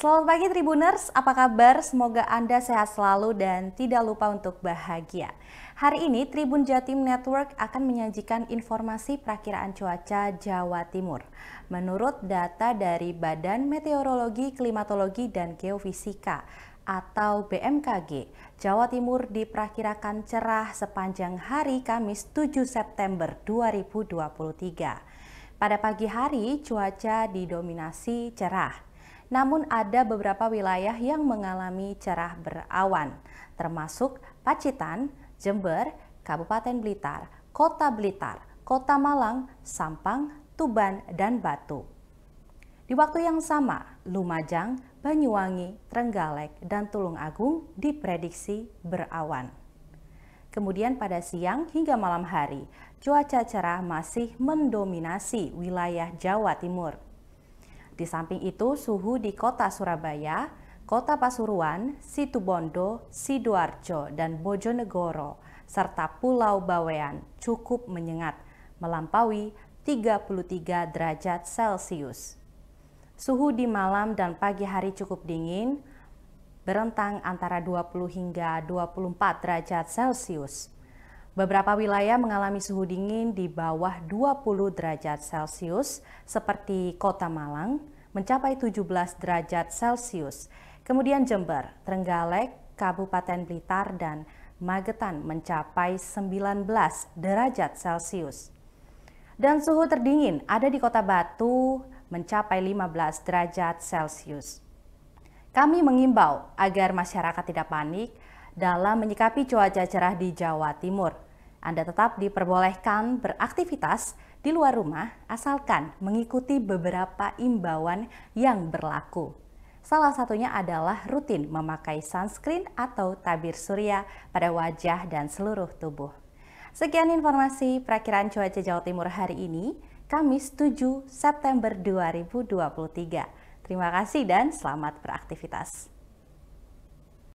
Selamat pagi Tribuners, apa kabar? Semoga Anda sehat selalu dan tidak lupa untuk bahagia. Hari ini Tribun Jatim Network akan menyajikan informasi perakiraan cuaca Jawa Timur. Menurut data dari Badan Meteorologi, Klimatologi, dan Geofisika atau BMKG, Jawa Timur diperkirakan cerah sepanjang hari Kamis 7 September 2023. Pada pagi hari, cuaca didominasi cerah namun ada beberapa wilayah yang mengalami cerah berawan, termasuk Pacitan, Jember, Kabupaten Blitar, Kota Blitar, Kota Malang, Sampang, Tuban, dan Batu. Di waktu yang sama, Lumajang, Banyuwangi, Trenggalek, dan Tulung Agung diprediksi berawan. Kemudian pada siang hingga malam hari, cuaca cerah masih mendominasi wilayah Jawa Timur. Di samping itu, suhu di kota Surabaya, kota Pasuruan, Situbondo, Sidoarjo, dan Bojonegoro, serta Pulau Bawean cukup menyengat, melampaui 33 derajat Celcius. Suhu di malam dan pagi hari cukup dingin, berentang antara 20 hingga 24 derajat Celcius. Beberapa wilayah mengalami suhu dingin di bawah 20 derajat Celcius seperti Kota Malang mencapai 17 derajat Celcius. Kemudian Jember, Trenggalek, Kabupaten Blitar dan Magetan mencapai 19 derajat Celcius. Dan suhu terdingin ada di Kota Batu mencapai 15 derajat Celcius. Kami mengimbau agar masyarakat tidak panik dalam menyikapi cuaca cerah di Jawa Timur. Anda tetap diperbolehkan beraktivitas di luar rumah asalkan mengikuti beberapa imbauan yang berlaku. Salah satunya adalah rutin memakai sunscreen atau tabir surya pada wajah dan seluruh tubuh. Sekian informasi perakiran cuaca Jawa Timur hari ini, Kamis 7 September 2023. Terima kasih dan selamat beraktivitas.